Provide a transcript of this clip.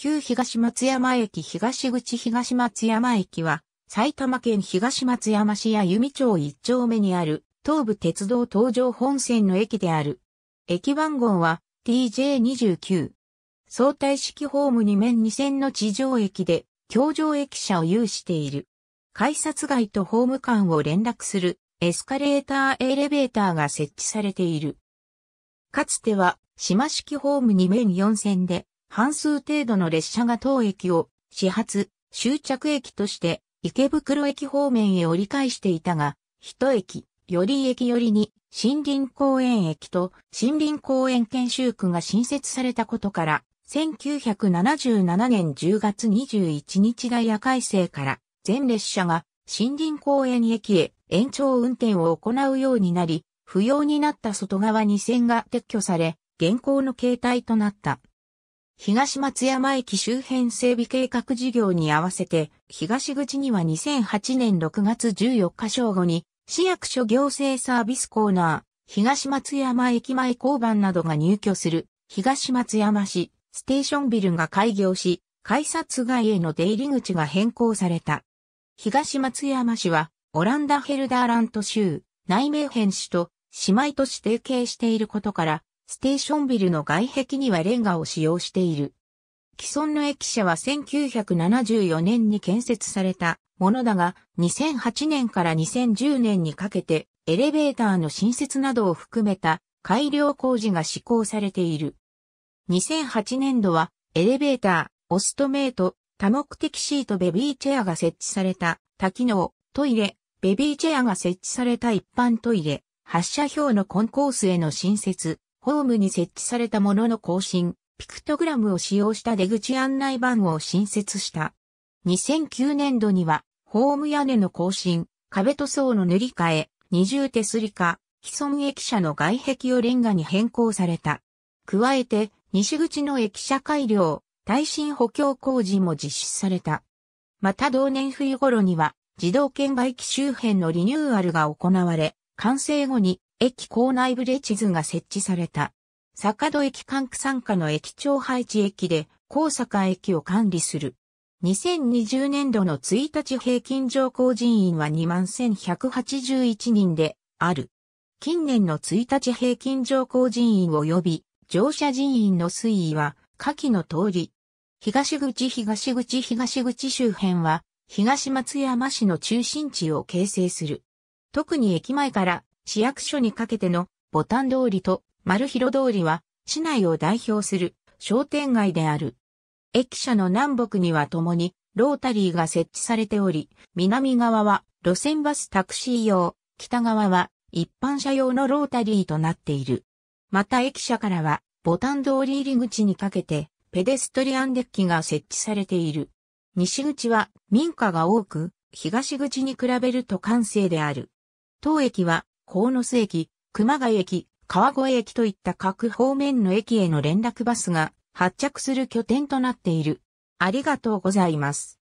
旧東松山駅東口東松山駅は、埼玉県東松山市や弓町一丁目にある、東武鉄道東上本線の駅である。駅番号は TJ29。相対式ホーム2面2線の地上駅で、橋上駅舎を有している。改札外とホーム間を連絡するエスカレーターエレベーターが設置されている。かつては、島式ホーム2面4線で、半数程度の列車が当駅を始発、終着駅として池袋駅方面へ折り返していたが、一駅、より駅寄りに森林公園駅と森林公園研修区が新設されたことから、1977年10月21日ダイヤ改正から全列車が森林公園駅へ延長運転を行うようになり、不要になった外側2線が撤去され、現行の形態となった。東松山駅周辺整備計画事業に合わせて、東口には2008年6月14日正午に、市役所行政サービスコーナー、東松山駅前交番などが入居する、東松山市、ステーションビルが開業し、改札外への出入り口が変更された。東松山市は、オランダヘルダーラント州、内名編市と、姉妹都市提携していることから、ステーションビルの外壁にはレンガを使用している。既存の駅舎は1974年に建設されたものだが、2008年から2010年にかけてエレベーターの新設などを含めた改良工事が施行されている。2008年度はエレベーター、オストメート、多目的シートベビーチェアが設置された多機能、トイレ、ベビーチェアが設置された一般トイレ、発射表のコンコースへの新設、ホームに設置されたものの更新、ピクトグラムを使用した出口案内板を新設した。2009年度には、ホーム屋根の更新、壁塗装の塗り替え、二重手すり化、既存駅舎の外壁をレンガに変更された。加えて、西口の駅舎改良、耐震補強工事も実施された。また同年冬頃には、自動券売機周辺のリニューアルが行われ、完成後に駅構内ブレ地図が設置された。坂戸駅管区参加の駅長配置駅で、高坂駅を管理する。2020年度の1日平均乗降人員は21,181人である。近年の1日平均乗降人員及び乗車人員の推移は下記の通り。東口東口東口周辺は東松山市の中心地を形成する。特に駅前から市役所にかけてのボタン通りと丸広通りは市内を代表する商店街である。駅舎の南北には共にロータリーが設置されており、南側は路線バスタクシー用、北側は一般車用のロータリーとなっている。また駅舎からはボタン通り入り口にかけてペデストリアンデッキが設置されている。西口は民家が多く、東口に比べると閑静である。当駅は鴻巣駅、熊谷駅、川越駅といった各方面の駅への連絡バスが発着する拠点となっている。ありがとうございます。